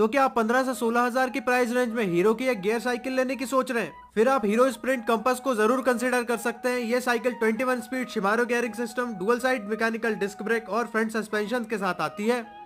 तो क्या आप पंद्रह से सोलह हजार की प्राइस रेंज में हीरो की एक गियर साइकिल लेने की सोच रहे हैं फिर आप हीरो स्प्रिंट कंपस को जरूर कंसिडर कर सकते हैं ये cycle 21 speed Shimano gearing system dual side mechanical disc brake और फ्रंट सस्पेंशन के साथ आती है